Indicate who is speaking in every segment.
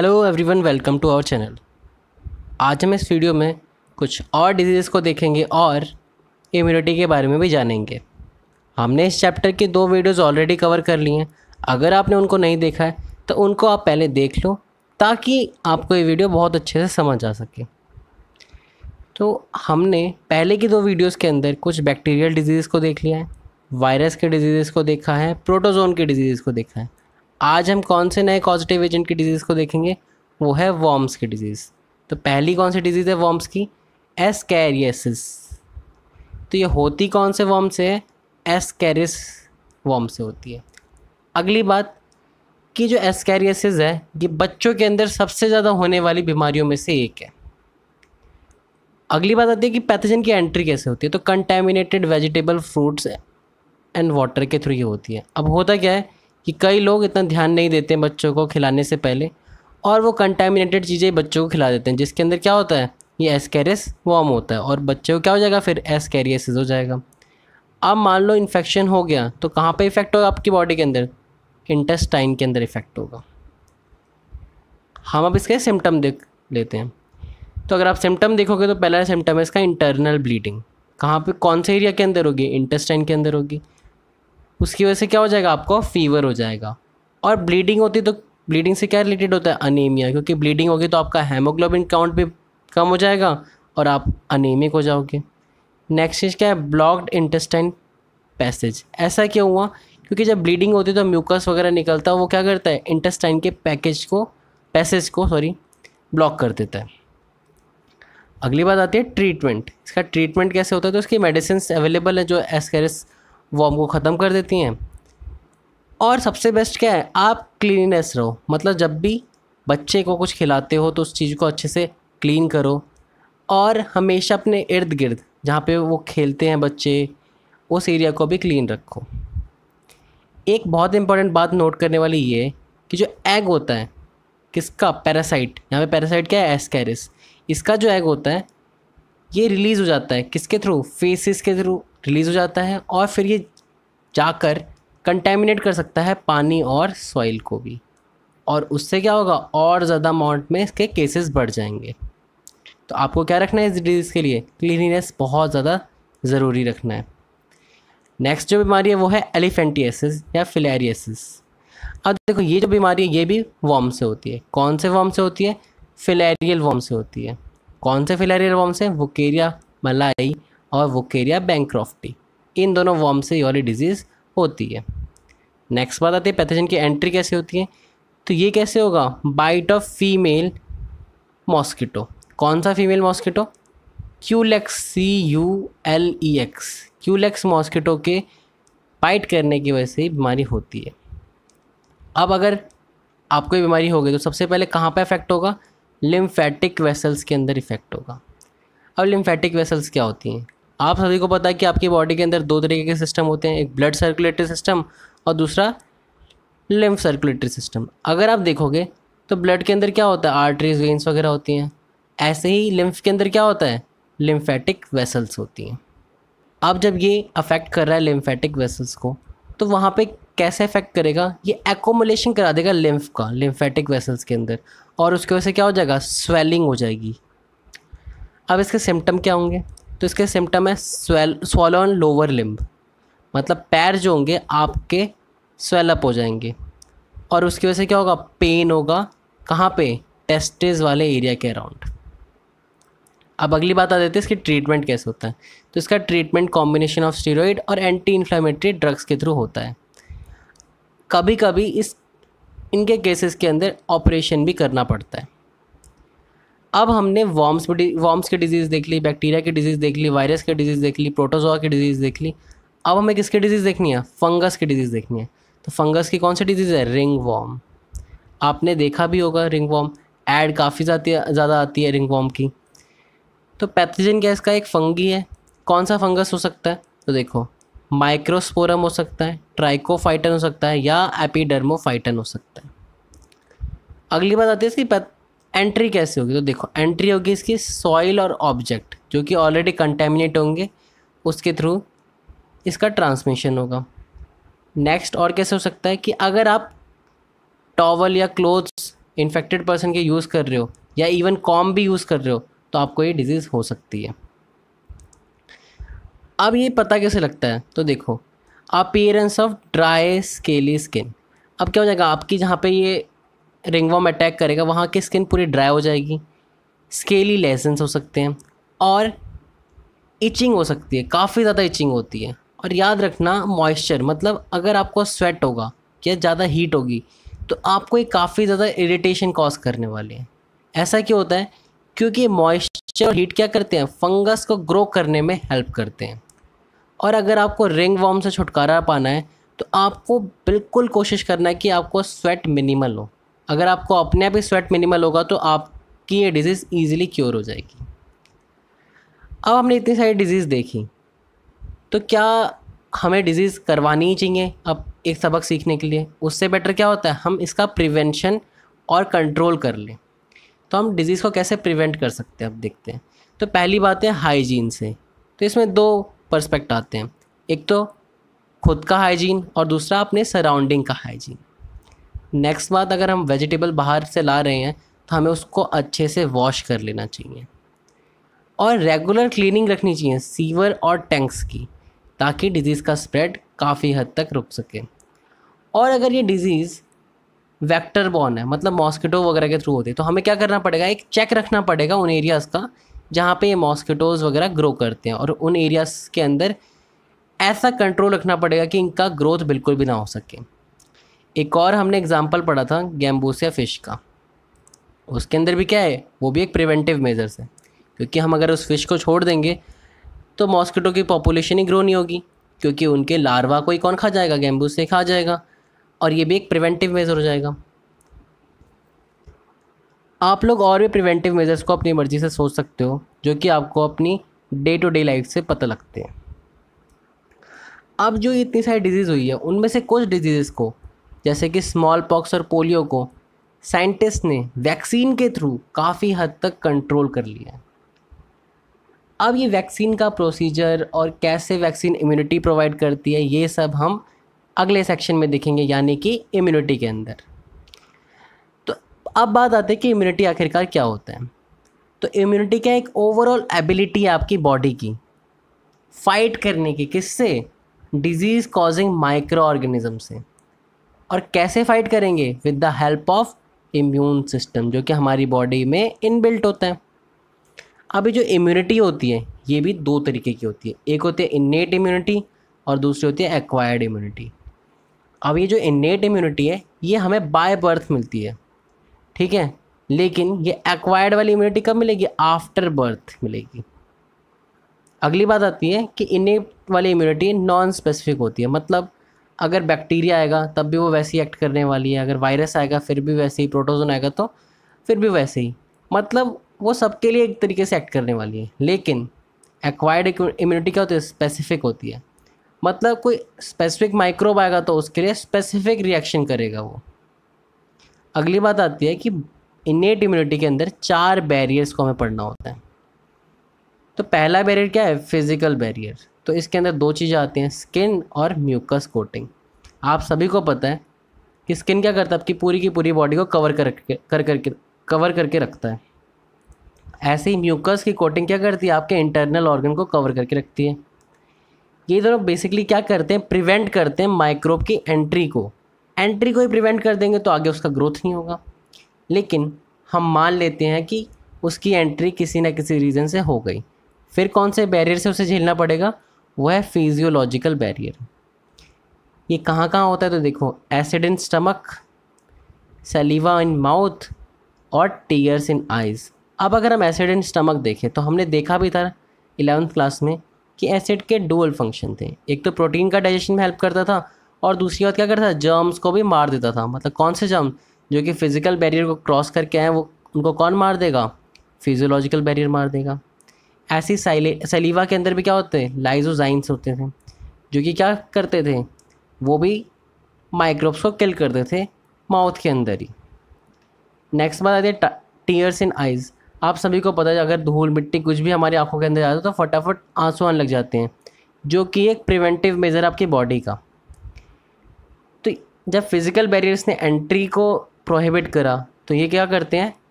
Speaker 1: hello everyone welcome to our channel आज हम इस वीडियो में कुछ और डिजीज़ को देखेंगे और इम्यूनिटी के बारे में भी जानेंगे हमने इस चैप्टर की दो वीडियोस ऑलरेडी कवर कर ली हैं अगर आपने उनको नहीं देखा है तो उनको आप पहले देख लो ताकि आपको ये वीडियो बहुत अच्छे से समझ आ सके तो हमने पहले की दो वीडियोज़ के अंदर कुछ बैक्टीरियल डिजीज़ को देख लिया है वायरस के डिजीज़ को देखा है प्रोटोजोन के डिजीज़ को देखा है आज हम कौन से नए पॉजिटिव एजेंट की डिजीज़ को देखेंगे वो है वॉम्स की डिजीज़ तो पहली कौन सी डिजीज़ है वॉम्स की एसकैरियसिस तो ये होती कौन से वॉम से है एसकैरिस वॉम से होती है अगली बात कि जो एस्कैरियसिस है ये बच्चों के अंदर सबसे ज़्यादा होने वाली बीमारियों में से एक है अगली बात आती है कि पैथोजन की एंट्री कैसे होती है तो contaminated vegetable fruits and water के थ्रू ये होती है अब होता क्या है कि कई लोग इतना ध्यान नहीं देते हैं बच्चों को खिलाने से पहले और वो कंटेमिनेटेड चीज़ें बच्चों को खिला देते हैं जिसके अंदर क्या होता है ये एसकेरियस वॉम होता है और बच्चे को क्या हो जाएगा फिर एस्कैरियसिस हो जाएगा अब मान लो इन्फेक्शन हो गया तो कहाँ पे इफेक्ट होगा आपकी बॉडी के अंदर इंटेस्टाइन के अंदर इफेक्ट होगा हम अब इसके सिम्टम देख लेते हैं तो अगर आप सिम्टम देखोगे तो पहला सिम्टम है इसका इंटरनल ब्लीडिंग कहाँ पे कौन से एरिया के अंदर होगी इंटेस्टाइन के अंदर होगी उसकी वजह से क्या हो जाएगा आपको फीवर हो जाएगा और ब्लीडिंग होती तो ब्लीडिंग से क्या रिलेटेड होता है अनीमिया क्योंकि ब्लीडिंग होगी तो आपका हेमोग्लोबिन काउंट भी कम हो जाएगा और आप अनीमिक हो जाओगे नेक्स्ट चीज़ क्या है ब्लॉक्ड इंटेस्टाइन पैसेज ऐसा क्यों हुआ क्योंकि जब ब्लीडिंग होती है तो म्यूकस वगैरह निकलता है वो क्या करता है इंटेस्टाइन के पैकेज को पैसेज को सॉरी ब्लॉक कर देता है अगली बात आती है ट्रीटमेंट इसका ट्रीटमेंट कैसे होता है तो उसकी मेडिसिन अवेलेबल है जो एस्केरिस वो हमको ख़त्म कर देती हैं और सबसे बेस्ट क्या है आप क्लीननेस रहो मतलब जब भी बच्चे को कुछ खिलाते हो तो उस चीज़ को अच्छे से क्लीन करो और हमेशा अपने इर्द गिर्द जहाँ पे वो खेलते हैं बच्चे उस एरिया को भी क्लीन रखो एक बहुत इंपॉर्टेंट बात नोट करने वाली ये कि जो एग होता है किसका पैरासाइट यहाँ पे पैरासाइट क्या है एस्कैरिस इसका जो एग होता है ये रिलीज़ हो जाता है किसके थ्रू फेसिस के थ्रू रिलीज़ हो जाता है और फिर ये जाकर कंटेमिनेट कर सकता है पानी और सॉइल को भी और उससे क्या होगा और ज़्यादा अमाउंट में इसके केसेस बढ़ जाएंगे तो आपको क्या रखना है इस डिजीज़ के लिए क्लिनिनेस बहुत ज़्यादा ज़रूरी रखना है नेक्स्ट जो बीमारी है वो है एलिफेंटियसिस या फिलेरियसिस अब देखो ये जो बीमारी है ये भी वॉम से होती है कौन से वॉम से होती है फिलेरियल वॉम से होती है कौन से फिलेरियल वॉम से केरिया मलाई और वोकेरिया बैंक्रॉफ्टी इन दोनों वॉर्म से वाली डिजीज़ होती है नेक्स्ट बात आती है पैथोजन की एंट्री कैसे होती है तो ये कैसे होगा बाइट ऑफ फीमेल मॉस्किटो कौन सा female mosquito culex C U L E X culex mosquito के बाइट करने की वजह से बीमारी होती है अब अगर आपको ये बीमारी हो गई तो सबसे पहले कहाँ पर इफेक्ट होगा लिम्फेटिक वेसल्स के अंदर इफेक्ट होगा अब लिम्फेटिक वेसल्स क्या होती हैं आप सभी को पता है कि आपकी बॉडी के अंदर दो तरीके के सिस्टम होते हैं एक ब्लड सर्कुलेटरी सिस्टम और दूसरा लिम्फ सर्कुलेटरी सिस्टम अगर आप देखोगे तो ब्लड के अंदर क्या होता है आर्टरीज वेन्स वगैरह होती हैं ऐसे ही लिम्फ के अंदर क्या होता है लिम्फेटिक वेसल्स होती हैं अब जब ये अफेक्ट कर रहा है लिम्फेटिक वेसल्स को तो वहाँ पे कैसे अफेक्ट करेगा ये एकोमोलेशन करा देगा लिम्फ का लिम्फेटिक वेसल्स के अंदर और उसकी वजह से क्या हो जाएगा स्वेलिंग हो जाएगी अब इसके सिम्टम क्या होंगे तो इसके सिम्टम है swell swollen on lower limb मतलब पैर जो होंगे आपके स्वेलअप हो जाएंगे और उसकी वजह से क्या होगा पेन होगा कहाँ पे टेस्टिस वाले एरिया के अराउंड अब अगली बात आ जाती है इसकी ट्रीटमेंट कैसे होता है तो इसका ट्रीटमेंट कॉम्बिनेशन ऑफ स्टीरोइड और एंटी इन्फ्लामेटरी ड्रग्स के थ्रू होता है कभी कभी इस इनके केसेस के अंदर ऑपरेशन भी करना पड़ता है अब हमने वॉम्स वॉम्स की डिजीज़ देख ली बैक्टीरिया की डिजीज़ देख ली वायरस की डिजीज़ देख ली प्रोटोजोआ की डिजीज़ देख ली अब हमें किसकी डिजीज़ देखनी है फंगस की डिजीज़ देखनी है तो फंगस की कौन सी डिजीज़ है रिंग वॉम आपने देखा भी होगा रिंग वॉम एड काफ़ी ज़्यादा आती है रिंग वॉम की तो पैथोजन क्या इसका एक फंगी है कौन सा फंगस हो सकता है तो देखो माइक्रोस्पोरम हो सकता है ट्राइकोफाइटन हो सकता है या एपीडर्मोफाइटन हो सकता है अगली बात आती है इसकी एंट्री कैसे होगी तो देखो एंट्री होगी इसकी सॉइल और ऑब्जेक्ट जो कि ऑलरेडी कंटेमिनेट होंगे उसके थ्रू इसका ट्रांसमिशन होगा नेक्स्ट और कैसे हो सकता है कि अगर आप टॉवल या क्लोथ्स इन्फेक्टेड पर्सन के यूज़ कर रहे हो या इवन कॉम भी यूज़ कर रहे हो तो आपको ये डिज़ीज़ हो सकती है अब ये पता कैसे लगता है तो देखो appearance of dry scaly skin अब क्या हो जाएगा आपकी जहाँ पे ये रिंगवॉम अटैक करेगा वहाँ की स्किन पूरी ड्राई हो जाएगी स्केली लेसेंस हो सकते हैं और इचिंग हो सकती है काफ़ी ज़्यादा इचिंग होती है और याद रखना मॉइस्चर मतलब अगर आपको स्वेट होगा या ज़्यादा हीट होगी तो आपको ये काफ़ी ज़्यादा इरिटेशन कॉज करने वाली है ऐसा क्यों होता है क्योंकि मॉइस्चर और हीट क्या करते हैं फंगस को ग्रो करने में हेल्प करते हैं और अगर आपको रिंग वॉम से छुटकारा पाना है तो आपको बिल्कुल कोशिश करना है कि आपको स्वेट मिनिमल हो अगर आपको अपने आप ही स्वेट मिनिमल होगा तो आपकी ये डिजीज़ ईजिली क्योर हो जाएगी अब हमने इतनी सारी डिजीज़ देखी तो क्या हमें डिजीज़ करवानी ही चाहिए अब एक सबक सीखने के लिए उससे बेटर क्या होता है हम इसका प्रिवेंशन और कंट्रोल कर लें तो हम डिज़ीज़ को कैसे प्रिवेंट कर सकते हैं अब देखते हैं तो पहली बात है हाइजीन से तो इसमें दो पर्सपेक्ट आते हैं एक तो खुद का हाइजीन और दूसरा अपने सराउंडिंग का हाइजीन नेक्स्ट बात अगर हम वेजिटेबल बाहर से ला रहे हैं तो हमें उसको अच्छे से वॉश कर लेना चाहिए और रेगुलर क्लीनिंग रखनी चाहिए सीवर और टैंक्स की ताकि डिज़ीज़ का स्प्रेड काफ़ी हद तक रुक सके और अगर ये डिज़ीज़ वेक्टर बॉर्न है मतलब मॉस्किटो वगैरह के थ्रू होते हैं तो हमें क्या करना पड़ेगा एक चेक रखना पड़ेगा उन एरियाज़ का जहाँ पे ये मॉस्किटोज़ वगैरह ग्रो करते हैं और उन एरियाज़ के अंदर ऐसा कंट्रोल रखना पड़ेगा कि इनका ग्रोथ बिल्कुल भी ना हो सके एक और हमने एग्ज़ाम्पल पढ़ा था गैम्बूसिया फ़िश का उसके अंदर भी क्या है वो भी एक प्रिवेंटिव मेज़र्स है क्योंकि हम अगर उस फिश को छोड़ देंगे तो मॉस्किटो की पॉपुलेशन ही ग्रो नहीं होगी क्योंकि उनके लार्वा को ही कौन खा जाएगा गैम्बूसिया खा जाएगा और ये भी एक प्रिवेंटिव मेज़र हो जाएगा आप लोग और भी प्रिवेंटिव मेज़र्स को अपनी मर्ज़ी से सोच सकते हो जो कि आपको अपनी डे टू डे लाइफ से पता लगते हैं अब जो इतनी सारी डिजीज़ हुई है उनमें से कुछ डिजीज़ को जैसे कि स्मॉल पॉक्स और पोलियो को साइंटिस्ट ने वैक्सीन के थ्रू काफ़ी हद तक कंट्रोल कर लिया अब ये वैक्सीन का प्रोसीजर और कैसे वैक्सीन इम्यूनिटी प्रोवाइड करती है ये सब हम अगले सेक्शन में देखेंगे यानी कि इम्यूनिटी के अंदर तो अब बात आती है कि इम्यूनिटी आखिरकार क्या होता है तो इम्यूनिटी क्या एक ओवरऑल एबिलिटी है आपकी बॉडी की फाइट करने की किससे डिजीज़ कॉजिंग माइक्रो ऑर्गेनिज्म से और कैसे फाइट करेंगे with the help of immune system जो कि हमारी बॉडी में इनबिल्ट होता है अभी जो इम्यूनिटी होती है ये भी दो तरीके की होती है एक होती है इन्नेट इम्यूनिटी और दूसरी होती है एक्वायर्ड इम्यूनिटी अब ये जो इन्नेट इम्यूनिटी है ये हमें बाय बर्थ मिलती है ठीक है लेकिन ये एक्वायर्ड वाली इम्यूनिटी कब मिलेगी आफ्टर बर्थ मिलेगी अगली बात आती है कि इन्नेट वाली इम्यूनिटी नॉन स्पेसिफिक होती है मतलब अगर बैक्टीरिया आएगा तब भी वो वैसे ही एक्ट करने वाली है अगर वायरस आएगा फिर भी वैसे ही प्रोटोजोन आएगा तो फिर भी वैसे ही मतलब वो सबके लिए एक तरीके से एक्ट करने वाली है लेकिन एक्वायर्ड इम्यूनिटी क्या होती है स्पेसिफिक होती है मतलब कोई स्पेसिफिक माइक्रोब आएगा तो उसके लिए स्पेसिफिक रिएक्शन करेगा वो अगली बात आती है कि इनेट इम्यूनिटी के अंदर चार बैरियर्स को हमें पढ़ना होता है तो पहला बैरियर क्या है फिजिकल बैरियर तो इसके अंदर दो चीज़ें आती हैं स्किन और म्यूकस कोटिंग आप सभी को पता है कि स्किन क्या करता है आपकी पूरी की पूरी बॉडी को कवर कर कर करके कवर करके रखता है ऐसे ही म्यूकस की कोटिंग क्या करती है आपके इंटरनल ऑर्गन को कवर करके रखती है ये दोनों बेसिकली क्या करते हैं प्रिवेंट करते हैं माइक्रोब की एंट्री को एंट्री को ही प्रिवेंट कर देंगे तो आगे उसका ग्रोथ नहीं होगा लेकिन हम मान लेते हैं कि उसकी एंट्री किसी न किसी रीज़न से हो गई फिर कौन से बैरियर से उसे झेलना पड़ेगा वो है फिजियोलॉजिकल बैरियर ये कहाँ कहाँ होता है तो देखो acid in stomach saliva in mouth और टीयर्स इन आइज़ अब अगर हम एसिड इन स्टमक देखें तो हमने देखा भी था इलेवंथ क्लास में कि एसिड के डुअल फंक्शन थे एक तो प्रोटीन का डाइजेशन में हेल्प करता था और दूसरी बात क्या करता था जर्म्स को भी मार देता था मतलब कौन से जर्म जो कि फिज़िकल बैरियर को क्रॉस करके आए वो उनको कौन मार देगा फिजियोलॉजिकल बैरियर मार देगा ऐसी सलीवा के अंदर भी क्या होते हैं लाइजोजाइंस होते थे जो कि क्या करते थे वो भी माइक्रोब्स को किल करते थे माउथ के अंदर ही नेक्स्ट बात आती है टीयर्स इन आइज़ आप सभी को पता है अगर धूल मिट्टी कुछ भी हमारी आंखों के अंदर जाता है तो फटाफट आंसू आने लग जाते हैं जो कि एक प्रिवेंटिव मेज़र आपकी बॉडी का तो जब फिज़िकल बैरियर्स ने एंट्री को प्रोहिबिट करा तो ये क्या करते हैं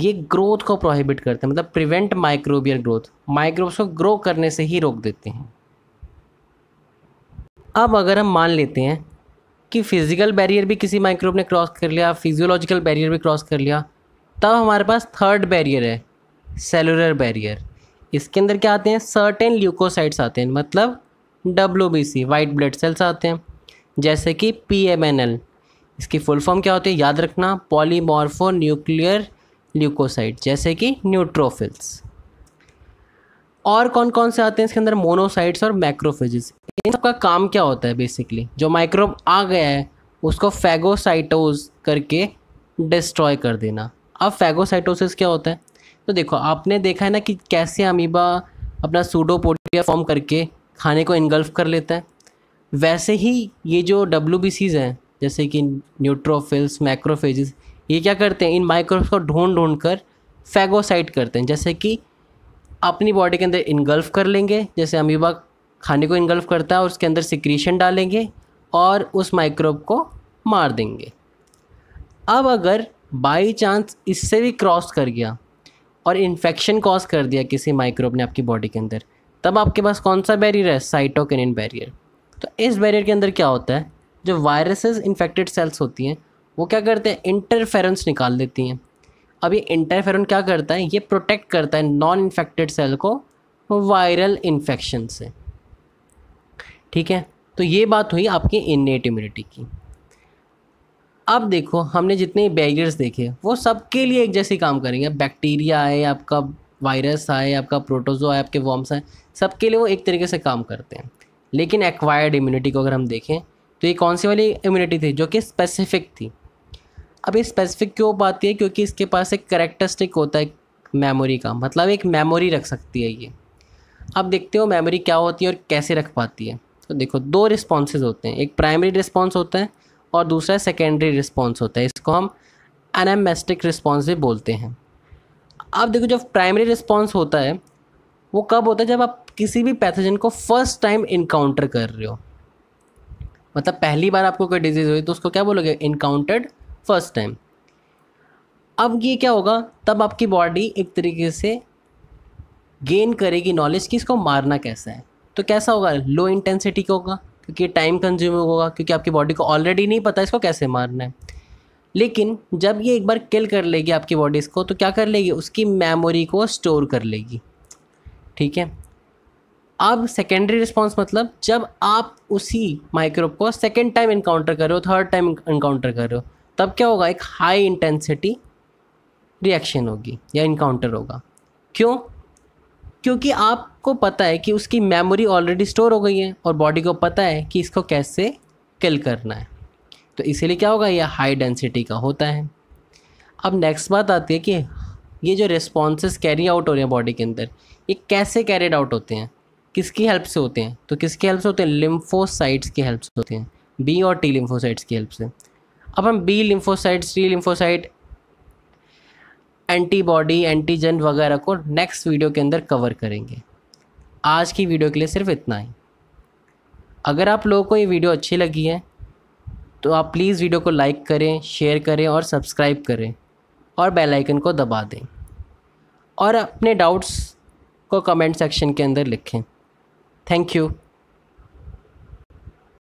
Speaker 1: ये ग्रोथ को प्रोहिबिट करते हैं मतलब प्रिवेंट माइक्रोबियल ग्रोथ माइक्रोब्स को ग्रो करने से ही रोक देते हैं अब अगर हम मान लेते हैं कि फिज़िकल बैरियर भी किसी माइक्रोब ने क्रॉस कर लिया फिजियोलॉजिकल बैरियर भी क्रॉस कर लिया तब हमारे पास थर्ड बैरियर है सेलुलर बैरियर इसके अंदर क्या आते हैं सर्टेन ल्यूकोसाइट्स आते हैं मतलब W B C white blood cells आते हैं जैसे कि पी एम एन एल इसकी फुल फॉर्म क्या होती है याद रखना पॉलीमॉर्फो न्यूक्लियर ल्यूकोसाइट जैसे कि न्यूट्रोफिल्स और कौन कौन से आते हैं इसके अंदर मोनोसाइट्स और मैक्रोफेजेस इन सबका काम क्या होता है बेसिकली जो माइक्रोब आ गया है उसको फैगोसाइटोज करके डिस्ट्रॉय कर देना अब फैगोसाइटोसिस क्या होता है तो देखो आपने देखा है ना कि कैसे अमीबा अपना सूडोपोडिया फॉर्म करके खाने को इनगल्फ कर लेता है वैसे ही ये जो डब्ल्यू हैं जैसे कि न्यूट्रोफिल्स मैक्रोफेजिस ये क्या करते हैं इन माइक्रोब्स को ढूंढ ढूंढ कर फैगोसाइट करते हैं जैसे कि अपनी बॉडी के अंदर इनगल्फ कर लेंगे जैसे अमीबा खाने को इनगल्फ करता है और उसके अंदर सिक्रीशन डालेंगे और उस माइक्रोब को मार देंगे अब अगर बाई चांस इससे भी क्रॉस कर गया और इन्फेक्शन कॉज कर दिया किसी माइक्रोब ने आपकी बॉडी के अंदर तब आपके पास कौन सा बैरियर है साइटोकिनिन बैरियर तो इस बैरियर के अंदर क्या होता है जो वायरसेस इन्फेक्टेड सेल्स होती हैं वो क्या करते हैं इंटरफेरेंस निकाल देती हैं अब ये इंटरफेरन क्या करता है ये प्रोटेक्ट करता है नॉन इन्फेक्टेड सेल को वायरल इन्फेक्शन से ठीक है तो ये बात हुई आपकी इननेट इम्यूनिटी की अब देखो हमने जितने बैरियर्स देखे वो सबके लिए एक जैसे काम करेंगे बैक्टीरिया आए आपका वायरस आए आपका प्रोटोजो है आपके वॉम्स आए सबके लिए वो एक तरीके से काम करते हैं लेकिन एक्वायर्ड इम्यूनिटी को अगर हम देखें तो ये कौन सी वाली इम्यूनिटी थी जो कि स्पेसिफिक थी अब ये स्पेसिफिक क्यों पाती है क्योंकि इसके पास एक करेक्टरिस्टिक होता है मेमोरी का मतलब एक मेमोरी रख सकती है ये अब देखते हो मेमोरी क्या होती है और कैसे रख पाती है तो देखो दो रिस्पॉन्सेज होते हैं एक प्राइमरी रिस्पॉन्स होता है और दूसरा सेकेंडरी रिस्पॉन्स होता है इसको हम एनामेस्टिक रिस्पॉन्स भी बोलते हैं अब देखो जब प्राइमरी रिस्पॉन्स होता है वो कब होता है जब आप किसी भी पैथोजन को फर्स्ट टाइम इनकाउंटर कर रहे हो मतलब पहली बार आपको कोई डिजीज़ हुई तो उसको क्या बोलोगे इनकाउंटर्ड फर्स्ट टाइम अब ये क्या होगा तब आपकी बॉडी एक तरीके से गेन करेगी नॉलेज कि इसको मारना कैसा है तो कैसा होगा लो इंटेंसिटी का होगा क्योंकि टाइम कंज्यूमिंग होगा क्योंकि आपकी बॉडी को ऑलरेडी नहीं पता इसको कैसे मारना है लेकिन जब ये एक बार किल कर लेगी आपकी बॉडी इसको तो क्या कर लेगी उसकी मेमोरी को स्टोर कर लेगी ठीक है अब सेकेंडरी रिस्पॉन्स मतलब जब आप उसी माइक्रोब को सेकेंड टाइम इनकाउंटर कर रहे हो थर्ड टाइम इनकाउंटर कर रहे हो तब क्या होगा एक हाई इंटेंसिटी रिएक्शन होगी या इनकाउंटर होगा क्यों क्योंकि आपको पता है कि उसकी मेमोरी ऑलरेडी स्टोर हो गई है और बॉडी को पता है कि इसको कैसे किल करना है तो इसीलिए क्या होगा यह हाई डेंसिटी का होता है अब नेक्स्ट बात आती है कि ये जो रिस्पॉन्सेज कैरी आउट हो रहे हैं बॉडी के अंदर ये कैसे कैरीड आउट होते हैं किसकी हेल्प से होते हैं तो किसकी हेल्प से होते हैं लिम्फोसाइट्स की हेल्प से होते हैं बी और टी लिम्फोसाइट्स की हेल्प से अब हम B lymphocyte C lymphocyte antibody antigen वगैरह को नेक्स्ट वीडियो के अंदर कवर करेंगे आज की वीडियो के लिए सिर्फ इतना ही अगर आप लोगों को ये वीडियो अच्छी लगी है तो आप प्लीज़ वीडियो को लाइक करें शेयर करें और सब्सक्राइब करें और बेल आइकन को दबा दें और अपने डाउट्स को कमेंट सेक्शन के अंदर लिखें थैंक यू